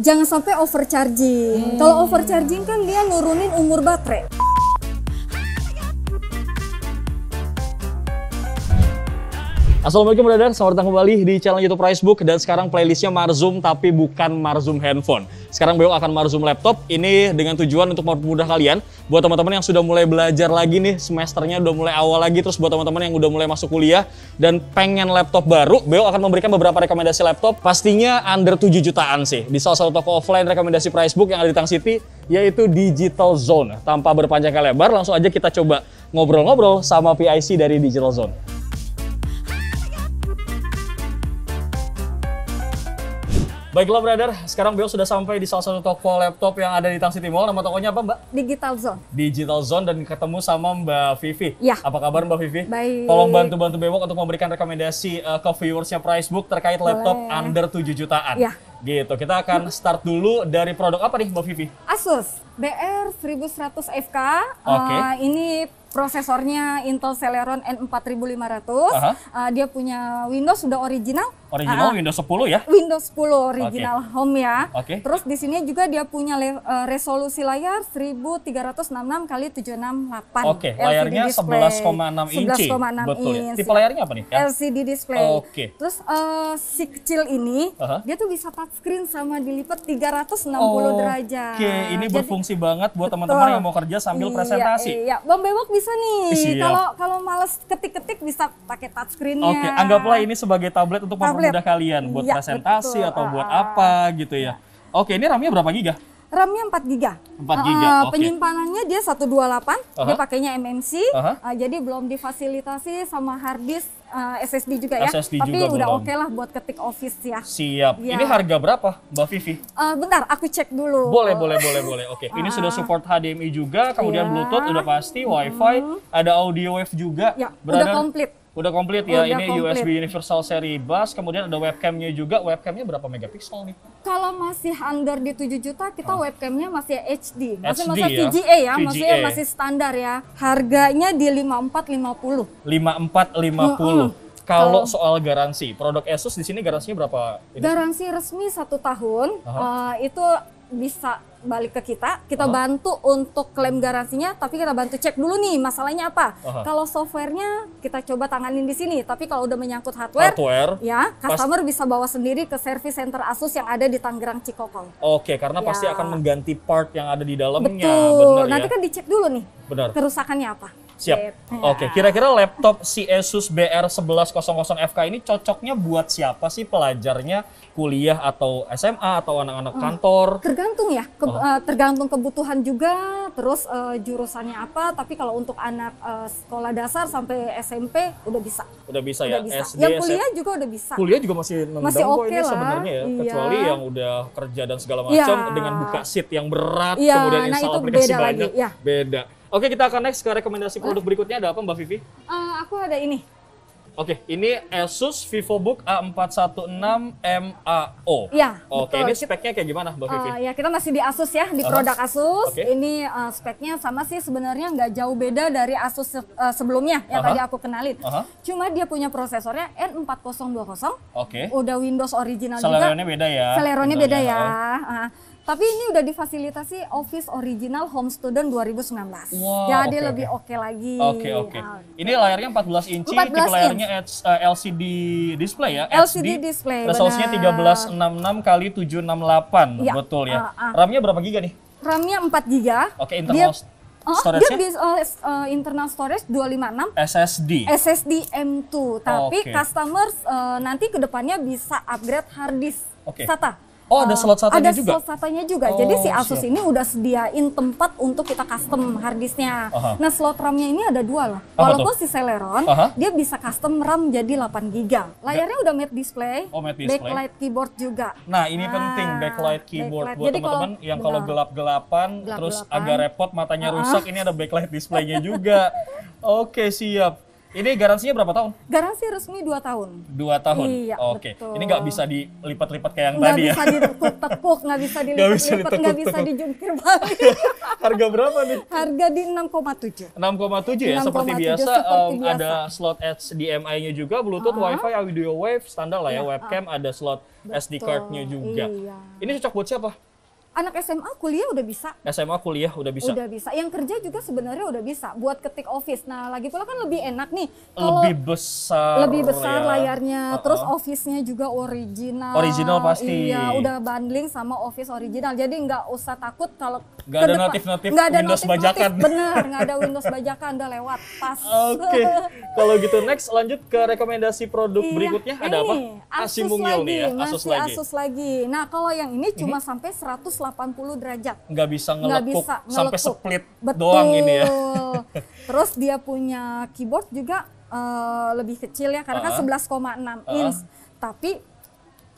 jangan sampai overcharging. Hmm. Kalau overcharging kan dia nurunin umur baterai. Assalamualaikum dan selamat datang kembali di channel YouTube Pricebook dan sekarang playlistnya Marzum tapi bukan Marzum handphone. Sekarang beliau akan Marzum laptop. Ini dengan tujuan untuk mempermudah kalian buat teman-teman yang sudah mulai belajar lagi nih semesternya udah mulai awal lagi terus buat teman-teman yang udah mulai masuk kuliah dan pengen laptop baru, beliau akan memberikan beberapa rekomendasi laptop pastinya under 7 jutaan sih. Di salah satu toko offline rekomendasi Pricebook yang ada di Tang City yaitu Digital Zone. Tanpa berpanjang lebar, langsung aja kita coba ngobrol-ngobrol sama PIC dari Digital Zone. Baiklah brother, sekarang beliau sudah sampai di salah satu toko laptop yang ada di Tang City Mall. Nama tokonya apa Mbak? Digital Zone. Digital Zone dan ketemu sama Mbak Vivi. Ya. Apa kabar Mbak Vivi? Baik. Tolong bantu-bantu Bewok untuk memberikan rekomendasi uh, ke viewersnya Pricebook terkait laptop under 7 jutaan. Ya. Gitu, kita akan start dulu dari produk apa nih Mbak Vivi? Asus BR 1100 FK. Oke. Okay. Uh, eh, ini prosesornya Intel Celeron N4500. uh ah, dia punya Windows sudah original. Original uh, Windows 10 ya? Windows 10 original okay. home ya. Okay. Terus di sini juga dia punya le- uh, resolusi layar 1366 kali 768. Oke, okay. layarnya 11,6 inci. 11,6 Betul Ya. Tipe layarnya apa nih? Ya? LCD display. Oke. Okay. Terus uh, si kecil ini uh dia tuh bisa touchscreen sama dilipat 360 oh, derajat. Oke, okay. ini Jadi, berfungsi banget buat teman-teman yang mau kerja sambil iya, presentasi. Iya, Bang Bewok bisa bisa nih. Eh, kalau kalau males ketik-ketik bisa pakai touchscreen-nya. Oke, okay, anggaplah ini sebagai tablet untuk tablet. mempermudah kalian buat ya, presentasi betul. atau buat ah, ah, ah. apa gitu ya. Oke, ini RAM-nya berapa giga? RAM-nya 4 giga. 4 ah, giga. Uh, ah, okay. Penyimpanannya dia 128, uh -huh. dia pakainya MMC. Uh -huh. uh, jadi belum difasilitasi sama hard disk uh, ah, SSD juga ya. SSD Tapi juga udah oke okay lah buat ketik office ya. Siap. Ya. Ini harga berapa, Mbak Vivi? Uh, bentar, aku cek dulu. Boleh, boleh, boleh, boleh. Oke, okay. ini uh, sudah support HDMI juga, kemudian yeah. Bluetooth udah pasti, WiFi, hmm. ada audio wave juga. Ya, udah komplit. Udah komplit ya, ini komplit. USB Universal seri bus, kemudian ada webcamnya juga. Webcamnya berapa megapiksel nih? Kalau masih under di 7 juta, kita ah. webcamnya masih HD. Masih HD masih ya? VGA ya, VGA. maksudnya masih standar ya. Harganya di 5450. 5450. puluh. Mm -hmm. Kalau soal garansi, produk Asus di sini garansinya berapa? Ini? Garansi resmi satu tahun. Uh, itu bisa balik ke kita, kita uh-huh. bantu untuk klaim garansinya, tapi kita bantu cek dulu nih masalahnya apa. Uh-huh. Kalau softwarenya kita coba tanganin di sini, tapi kalau udah menyangkut hardware, hardware ya customer pas- bisa bawa sendiri ke service center Asus yang ada di Tangerang Cikokol. Oke, okay, karena ya. pasti akan mengganti part yang ada di dalamnya. Betul. Benar, Nanti ya? kan dicek dulu nih. Benar. Kerusakannya apa? Siap. Oke, okay. Iya. kira-kira laptop si Asus BR1100FK ini cocoknya buat siapa sih pelajarnya? Kuliah atau SMA atau anak-anak oh, kantor? Tergantung ya, ke, oh. Eh, tergantung kebutuhan juga, terus uh, jurusannya apa, tapi kalau untuk anak uh, sekolah dasar sampai SMP udah bisa. Udah bisa udah ya. Bisa. SD, yang kuliah SMP. juga udah bisa. Kuliah juga masih masih oke okay lah sebenarnya ya, iya. kecuali yang udah kerja dan segala iya. macam iya. dengan buka seat yang berat iya. kemudian nah, itu aplikasi beda banyak. Lagi. Ya. Beda. Oke, kita akan next ke rekomendasi ah. produk berikutnya ada apa Mbak Vivi? Uh, aku ada ini. Oke, ini Asus VivoBook A416MAO. Ya, Oke, betul. ini speknya kayak gimana Mbak Vivi? Uh, ya, kita masih di Asus ya, di uh -huh. produk Asus. Okay. Ini uh, speknya sama sih sebenarnya nggak jauh beda dari Asus uh, sebelumnya yang uh -huh. tadi aku kenalin. Uh -huh. Cuma dia punya prosesornya N4020. Oke. Okay. Udah Windows original Celeronnya juga. Celeronnya beda ya. Celeronnya beda ya. Uh oh. -huh. Tapi ini udah difasilitasi Office Original Home Student 2019. Wow, Jadi okay, lebih oke okay. okay lagi. Oke, okay, oke. Okay. Nah, ini layarnya 14 inci, 14 tipe layarnya inch. Eh, LCD display ya, LCD HD. display. Resolusinya 1366 kali 768. Ya, betul ya. Uh, uh. RAM-nya berapa giga nih? RAM-nya 4 giga. Oke, okay, internal oh, Dia, Oh, storage dia bisa, uh, internal storage 256 SSD SSD M2 tapi okay. customers uh, nanti kedepannya bisa upgrade hard disk okay. SATA Oh, ada slot satunya ada juga. Ada slot satunya juga. Oh, Jadi si Asus siap. ini udah sediain tempat untuk kita custom harddisknya. Uh-huh. Nah, slot RAM-nya ini ada dua lah. Apa Walaupun tuh? si Celeron uh-huh. dia bisa custom RAM jadi 8 GB. Ya. Layarnya udah matte display, oh, matte display, backlight keyboard juga. Nah, ini nah, penting ah, backlight keyboard backlight. buat teman-teman yang kalau gelap-gelapan gelap terus agak repot matanya uh-huh. rusak, ini ada backlight display-nya juga. Oke, siap. Ini garansinya berapa tahun? Garansi resmi 2 tahun. 2 tahun? Iya, Oke. Betul. Ini nggak bisa dilipat-lipat kayak yang gak tadi ya? Nggak bisa ditekuk-tekuk, nggak bisa dilipat-lipat, nggak bisa dijungkir balik. Harga berapa nih? Harga di 6,7. 6,7 ya? 6, seperti 7, biasa, seperti um, biasa. ada slot HDMI-nya juga, Bluetooth, uh Wi-Fi, audio wave, standar lah ya, ya webcam, uh ada slot Betul. SD card-nya juga. Iya. Ini cocok buat siapa? anak SMA kuliah udah bisa. SMA kuliah udah bisa. Udah bisa. Yang kerja juga sebenarnya udah bisa buat ketik office. Nah, lagi pula kan lebih enak nih lebih besar. Lebih besar ya. layarnya, uh -uh. terus office-nya juga original. Original pasti. Iya, udah bundling sama office original. Jadi nggak usah takut kalau nggak ada notif-notif nggak ada Windows notif, bajakan. Benar, Bener, nggak ada Windows bajakan udah lewat pas. Oke. Okay. kalau gitu next lanjut ke rekomendasi produk iya. berikutnya ada ini, apa? Ah, Asus Asimung lagi, nih ya, Asus lagi. Asus lagi. Nah, kalau yang ini cuma mm -hmm. sampai 100 180 derajat. Nggak bisa ngelekuk, Nggak bisa, ngelekuk. sampai split Betul. doang ini ya. Terus dia punya keyboard juga uh, lebih kecil ya, karena uh -huh. kan 11,6 uh -huh. inch. Tapi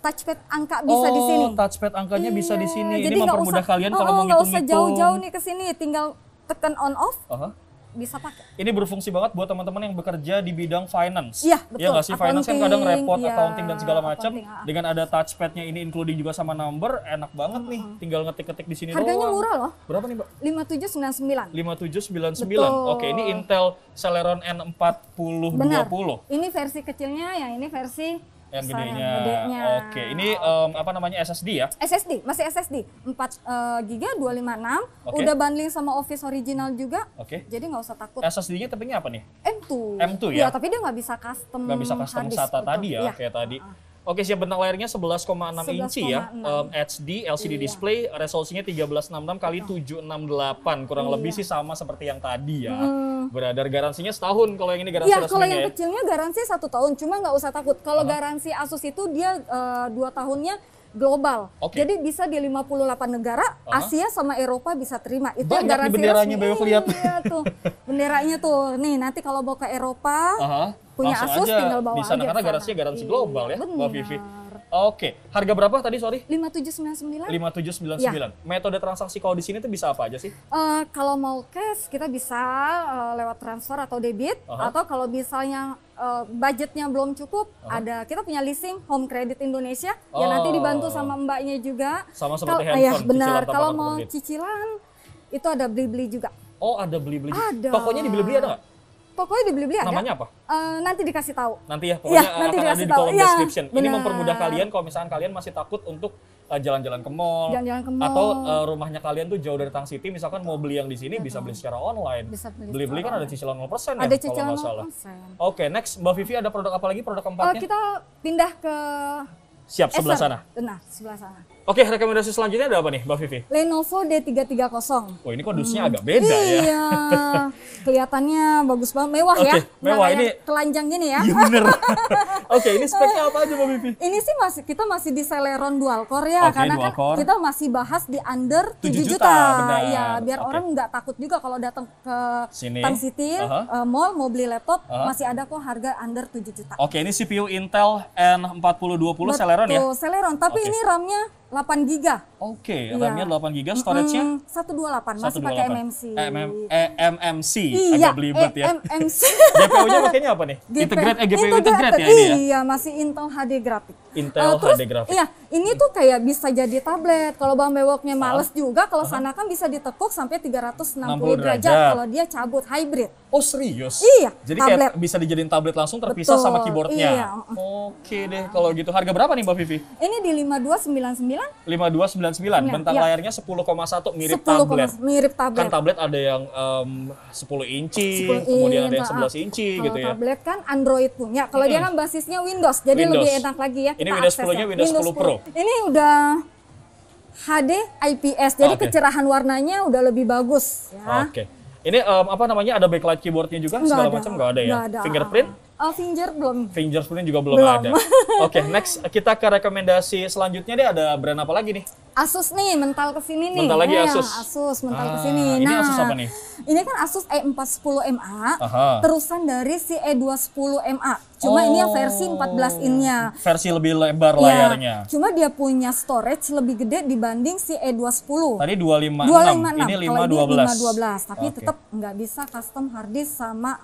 touchpad angka bisa oh, di sini. touchpad angkanya iya. bisa di iya, sini. Jadi ini mempermudah usah, kalian oh, kalau oh, mau ngitung-ngitung. usah jauh-jauh nih ke sini, tinggal tekan on off. Uh -huh bisa pakai. Ini berfungsi banget buat teman-teman yang bekerja di bidang finance. Iya, iya betul. Ya nggak sih? Finance kan kadang repot, ya, accounting dan segala macam. Ah. Dengan ada touchpadnya ini including juga sama number, enak banget hmm. nih. Tinggal ngetik-ketik di sini Harganya doang. murah loh. Berapa nih, Mbak? 5799. 5799. Betul. Oke, ini Intel Celeron N4020. Benar. Ini versi kecilnya, ya ini versi yang gedenya. gedenya. Oke, ini um, apa namanya SSD ya? SSD, masih SSD. 4 uh, GB 256, okay. udah bundling sama Office original juga. Oke. Okay. Jadi nggak usah takut. SSD-nya tepingnya apa nih? M2. M2 ya. ya tapi dia nggak bisa custom. Nggak bisa custom SATA tadi ya, ya, kayak tadi. Uh ah, -huh. Ah. Oke, siap bentang layarnya 11,6 inci ya. Um, HD LCD iya. display, resolusinya 1366 kali 768. Iya. Kurang iya. lebih sih sama seperti yang tadi ya. Hmm. Berada garansinya setahun kalau yang ini garansi Iya, kalau yang ya. kecilnya garansi satu tahun, cuma nggak usah takut. Kalau uh -huh. garansi Asus itu dia uh, dua tahunnya global. Okay. Jadi bisa di 58 negara, uh -huh. Asia sama Eropa bisa terima. Itu Banyak garansi benderanya resmi. Iya tuh. benderanya tuh. Nih, nanti kalau mau ke Eropa, uh -huh punya Langsung Asus aja tinggal bawa di sana karena garansinya garansi iya, global ya bener. Mbak Vivi. Oke, harga berapa tadi sorry? 5799. 5799. Ya. Metode transaksi kalau di sini tuh bisa apa aja sih? Uh, kalau mau cash kita bisa uh, lewat transfer atau debit uh -huh. atau kalau misalnya uh, budgetnya belum cukup, uh -huh. ada kita punya leasing home credit Indonesia oh. yang nanti oh. dibantu sama mbaknya juga. Sama seperti Kalo, ah, handphone. Ya, benar. Kalau mau cicilan itu ada beli-beli juga. Oh, ada beli-beli. Ada. Tokonya di beli-beli ada nggak? pokoknya di beli ada. Namanya apa? Uh, nanti dikasih tahu. Nanti ya, iya, pokoknya ya, nanti akan ada di kolom tahu. Iya. description. Ya, Ini bener. mempermudah kalian kalau misalkan kalian masih takut untuk eh, jalan-jalan uh, ke mall jalan-jalan ke mall atau uh, eh, rumahnya kalian tuh jauh dari Tang City misalkan mau beli yang di sini bisa beli secara online bisa beli, beli beli kan ada cicilan 0% ya ada cicilan 0 persen. oke okay, next Mbak Vivi ada produk apa lagi produk keempatnya uh, kita pindah ke siap sebelah sana nah sebelah sana Oke, rekomendasi selanjutnya ada apa nih, Mbak Vivi? Lenovo D330. Wah, ini kok hmm. agak beda iya. ya. Iya. Kelihatannya bagus banget, mewah okay, ya. mewah ini. Telanjang gini ya. Iya bener. Oke, ini speknya apa aja, Mbak Vivi? Ini sih masih kita masih di Celeron dual core ya, okay, karena kan core. kita masih bahas di under 7 juta. juta. Ya, biar okay. orang nggak takut juga kalau datang ke Sini. Tang City, uh -huh. uh, mall mau beli laptop, uh -huh. masih ada kok harga under 7 juta. Oke, ini CPU Intel N4020 Celeron ya? Celeron. Tapi okay. ini RAM-nya 8 giga Oke, okay, iya. RAM-nya 8 GB, storage-nya? Mm, 128, masih 128. pakai MMC. MM, MMC, iya, agak belibet eh, ya. MMC. GPU-nya pakainya apa nih? GP, integrate, eh, GPU integrate, integrate ya ini ya? Iya, masih Intel HD Graphic. Intel uh, terus, HD Graphic. Iya, ini tuh kayak bisa jadi tablet. Kalau Bang Bewoknya males ah. juga, kalau -huh. sana kan bisa ditekuk sampai 360 derajat, derajat kalau dia cabut hybrid. Oh serius? Iya, Jadi tablet. kayak bisa dijadiin tablet langsung terpisah Betul, sama keyboardnya? Iya. Oke okay deh, kalau gitu. Harga berapa nih Mbak Vivi? Ini di 5299. 5299 99 ya, bentang ya. layarnya 10,1 mirip 10, tablet. Mirip tablet. Kan tablet ada yang um, 10 inci, 10 in, kemudian ada yang 11 nah, inci kalau gitu ya. tablet kan Android punya. Kalau hmm. dia kan basisnya Windows, jadi Windows. lebih enak lagi ya. Ini Windows 10-nya Windows, Windows 10 Pro. 10. Ini udah HD IPS, jadi okay. kecerahan warnanya udah lebih bagus ya. Oke. Okay. Ini um, apa namanya ada backlight keyboardnya juga nggak segala macam nggak ada ya. Nggak ada. Fingerprint? Oh, finger belum. Finger sebenarnya juga belum, belum. ada. Oke, okay, next kita ke rekomendasi selanjutnya deh ada brand apa lagi nih? Asus nih, mental ke sini nih. Mental lagi nah, Asus. Asus, mental ah, ke sini. Nah, ini Asus apa nih? Ini kan Asus E410MA, Aha. terusan dari si E210MA. Cuma oh. ini yang versi 14 innya. Versi lebih lebar ya, layarnya. Cuma dia punya storage lebih gede dibanding si E210. Tadi 256, 256. ini 512. Ini 512, tapi okay. tetap nggak bisa custom hard disk sama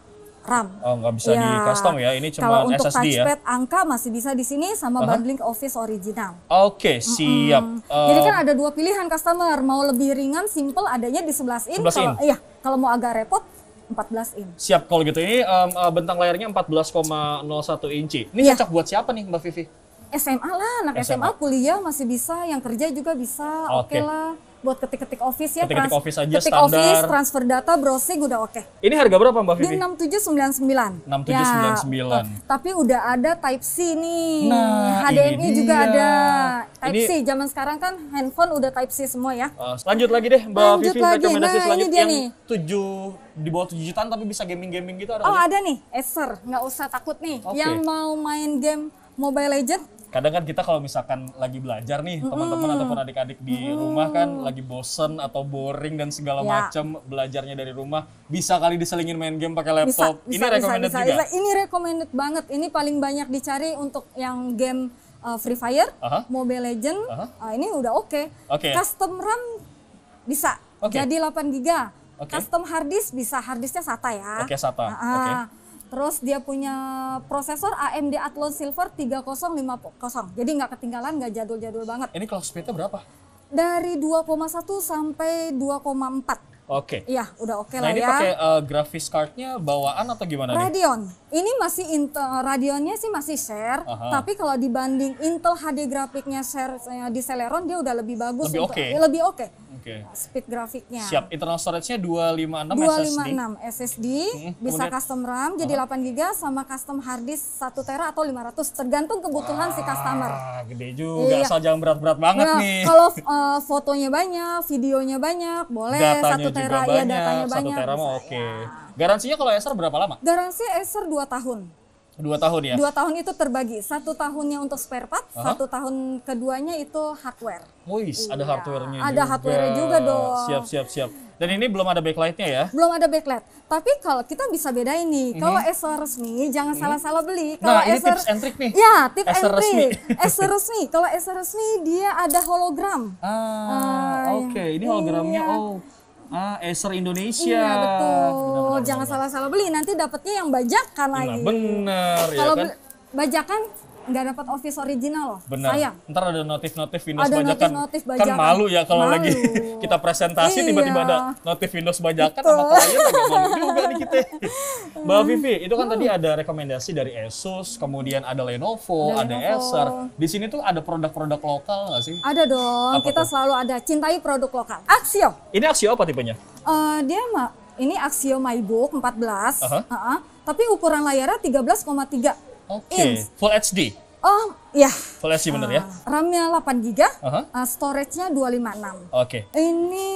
RAM. Oh, nggak bisa ya. di custom ya. Ini cuma Kalau untuk SSD ya? touchpad, angka masih bisa di sini sama uh -huh. bundling Office original. Oke, okay, siap. Mm -hmm. uh, Jadi kan eh, ada dua pilihan customer, mau lebih ringan, simple adanya di 11 in. 11 in. Kalau iya, kalau mau agak repot 14 in. Siap kalau gitu. Ini um, bentang layarnya 14,01 inci. Ini ya. cocok buat siapa nih Mbak Vivi? SMA lah, anak SMA. SMA kuliah masih bisa, yang kerja juga bisa, oke okay. okay lah buat ketik-ketik office ya. Ketik-ketik office aja ketik standar. office, transfer data, browsing udah oke. Okay. Ini harga berapa Mbak Vivi? Di 6799. 6799. Ya, tapi udah ada type C nih. Nah, HDMI juga ada. Type ini, C zaman sekarang kan handphone udah type C semua ya. Uh, eh, lanjut lagi deh Mbak lanjut Vivi lagi. Nah, rekomendasi nah, selanjutnya yang nih. 7 di bawah tujuh jutaan tapi bisa gaming-gaming gitu ada Oh, ada nih, Acer. Nggak usah takut nih. Okay. Yang mau main game Mobile Legend kadang kan kita kalau misalkan lagi belajar nih mm. teman-teman ataupun adik-adik di mm. rumah kan lagi bosen atau boring dan segala ya. macam belajarnya dari rumah bisa kali diselingin main game pakai laptop bisa, ini bisa, recommended bisa, juga bisa. ini recommended banget ini paling banyak dicari untuk yang game uh, Free Fire, uh Mobile Legend, uh ini udah oke. Okay. Okay. Custom RAM bisa okay. jadi 8 GB. Okay. Custom hard disk bisa hard disknya SATA ya. Oke, okay, SATA. Uh, ah, uh, ah. okay Terus dia punya prosesor AMD Athlon Silver 3050. Jadi nggak ketinggalan, nggak jadul-jadul banget. Ini clock speednya berapa? Dari 2,1 sampai 2,4. Oke. Okay. Iya, udah oke okay nah, lah ya. Nah ini pakai uh, eh, grafis cardnya bawaan atau gimana Radeon. Nih? Ini masih Intel, Radeonnya sih masih share, uh tapi kalau dibanding Intel HD grafiknya share di Celeron dia udah lebih bagus. Lebih oke. Okay. Lebih oke. Okay Oke. okay. speed grafiknya. Siap. Internal storage-nya 256, 256 SSD. 256 SSD, hmm, bisa kemudian, custom RAM jadi uh -huh. 8 GB sama custom hard disk 1 TB atau 500 tergantung kebutuhan Wah, si customer. Ah, gede juga, iya. asal jangan berat-berat banget nah, nih. Kalau uh, fotonya banyak, videonya banyak, boleh datanya 1 TB ya datanya 1 banyak. 1 TB oke. Okay. Ya. Garansinya kalau Acer berapa lama? Garansi Acer 2 tahun. Dua tahun ya? Dua tahun itu terbagi. Satu tahunnya untuk spare part, Aha. satu tahun keduanya itu hardware. Wih, iya. ada hardwarenya Ada juga. nya juga dong. Siap, siap, siap. Dan ini belum ada backlightnya ya? Belum ada backlight. Tapi kalau kita bisa bedain nih, mm -hmm. kalau Acer resmi jangan salah-salah beli. Nah, kalau nah, Acer, tips and trick nih. Ya, tips Acer and trick. Resmi. Acer resmi. Kalau Acer resmi dia ada hologram. Ah, uh, oke. Okay. Ini iya. hologramnya iya. oh ah, Acer Indonesia. Iya betul. Benar, benar, Jangan salah-salah beli nanti dapatnya yang bajakan iya, lagi. Nah, bener. Ya Kalau ya kan? bajakan nggak dapat office original loh. Benar. Sayang. Ntar ada notif-notif Windows ada bajakan. Notif, notif kan bajakan. Kan malu ya kalau lagi kita presentasi iya. tiba-tiba ada notif Windows bajakan Betul. sama klien agak malu juga nih kita. Mbak Vivi, itu kan hmm. tadi ada rekomendasi dari Asus, kemudian ada Lenovo, ada, ada Acer. Di sini tuh ada produk-produk lokal nggak sih? Ada dong. Apa kita tuh? selalu ada cintai produk lokal. Axio. Ini Axio apa tipenya? Uh, dia mah ini Axio MyBook 14. Uh -huh. uh -huh. Tapi ukuran layarnya 13,3 Oke, okay. Full HD. Oh, ya. Full HD benar uh, ya? Ah, RAM-nya 8 GB, uh -huh. uh, storage-nya 256. Oke. Okay. Ini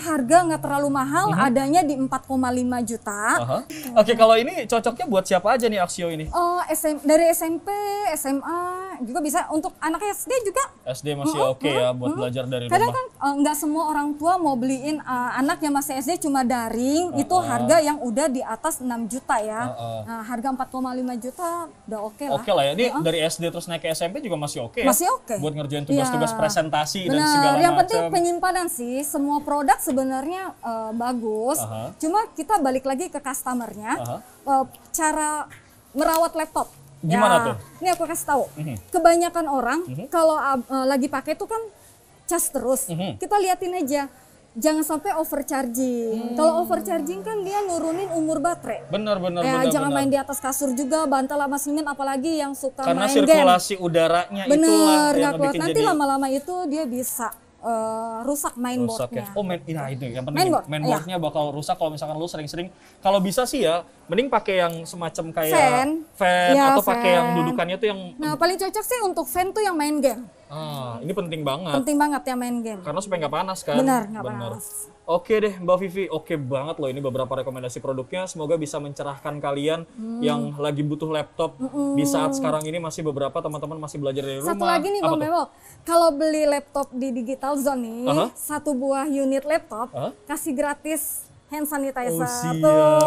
harga nggak terlalu mahal, mm -hmm. adanya di 4,5 juta. Uh -huh. Oke, okay, kalau ini cocoknya buat siapa aja nih Axio ini? Oh, eh, SM, dari SMP, SMA, juga bisa untuk anak SD juga. SD masih uh -huh. oke okay ya buat uh -huh. belajar dari Kadang rumah. Kadang kan eh, nggak uh, semua orang tua mau beliin uh, eh, anaknya masih SD cuma daring, uh -huh. itu harga yang udah di atas 6 juta ya. Uh -uh. Nah, harga 4,5 juta udah oke okay lah. Oke okay lah ya, ini uh -huh. dari SD terus naik ke SMP juga masih oke okay ya? Masih oke. Okay. Buat ngerjain tugas-tugas yeah. presentasi Benar. dan segala macam. Yang penting penyimpanan sih, semua produk sebenarnya uh, bagus, uh -huh. cuma kita balik lagi ke customernya, uh -huh. uh, cara merawat laptop. Gimana ya, tuh? Ini aku kasih tahu. Uh mhm. -huh. Kebanyakan orang uh mhm. -huh. kalau uh, lagi pakai itu kan cas terus. Uh mhm. -huh. Kita liatin aja. Jangan sampai overcharging. Hmm. Kalau overcharging kan dia nurunin umur baterai. Benar benar. Ya, benar jangan benar. main di atas kasur juga, bantal lama semen apalagi yang suka Karena main game. Karena sirkulasi udaranya itu yang gak kuat. Nanti lama-lama jadi... itu dia bisa uh, rusak main Rusak ya. Oh main, nah itu yang penting main mainboardnya iya. ya. bakal rusak kalau misalkan lu sering-sering. Kalau bisa sih ya, mending pakai yang semacam kayak fan, fan ya, atau pakai yang dudukannya tuh yang. Nah paling cocok sih untuk fan tuh yang main game. Ah, ini penting banget. Penting banget ya main game. Karena supaya nggak panas kan. Benar, nggak panas. Oke deh Mbak Vivi, oke banget loh ini beberapa rekomendasi produknya. Semoga bisa mencerahkan kalian hmm. yang lagi butuh laptop hmm. di saat sekarang ini masih beberapa teman-teman masih belajar dari rumah. Satu lagi nih Bang Mewok, kalau beli laptop di Digital Zone nih, uh -huh. satu buah unit laptop uh -huh. kasih gratis hand sanitizer oh, siap. tuh.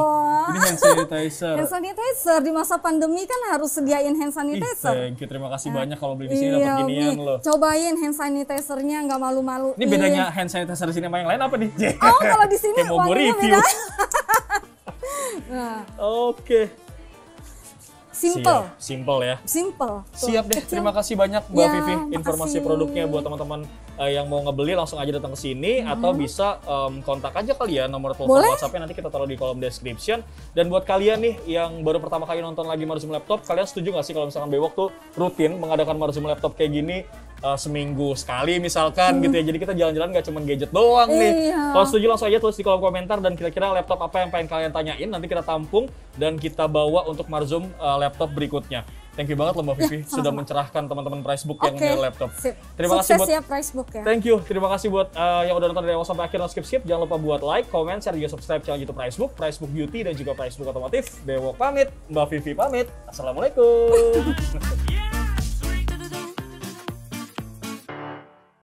Ini hand sanitizer. hand sanitizer di masa pandemi kan harus sediain hand sanitizer. Ih, thank you. Terima kasih banyak kalau beli di sini iya, dapat ginian loh. Cobain hand sanitizernya nggak malu-malu. Ini bedanya iya. hand sanitizer di sini sama yang lain apa nih? Oh, kalau di sini Kayak mau review. nah. Oke. Okay. Simple. Siap. Simple ya. Simple. Tuh. Siap deh. Terima kasih banyak Mbak ya, Vivi informasi produknya buat teman-teman uh, yang mau ngebeli langsung aja datang ke sini hmm. atau bisa um, kontak aja kali ya nomor telepon WhatsAppnya nanti kita taruh di kolom description. Dan buat kalian nih yang baru pertama kali nonton lagi Marzum Laptop, kalian setuju gak sih kalau misalkan Bewok tuh rutin mengadakan Marzum Laptop kayak gini uh, seminggu sekali misalkan hmm. gitu ya. Hmm. Jadi kita jalan-jalan gak cuma gadget doang iya. nih. Kalau setuju langsung aja tulis di kolom komentar dan kira-kira laptop apa yang pengen kalian tanyain nanti kita tampung dan kita bawa untuk Marzum uh, laptop berikutnya. Thank you banget loh Mbak Vivi ya, sudah mencerahkan teman-teman Pricebook okay. yang dari laptop. Terima Sukses kasih buat ya Pricebook ya. Thank you. Terima kasih buat uh, yang udah nonton dari awal sampai akhir no skip skip. Jangan lupa buat like, comment, share juga subscribe channel YouTube Pricebook, Pricebook Beauty dan juga Pricebook Otomotif. Bewok pamit, Mbak Vivi pamit. Assalamualaikum.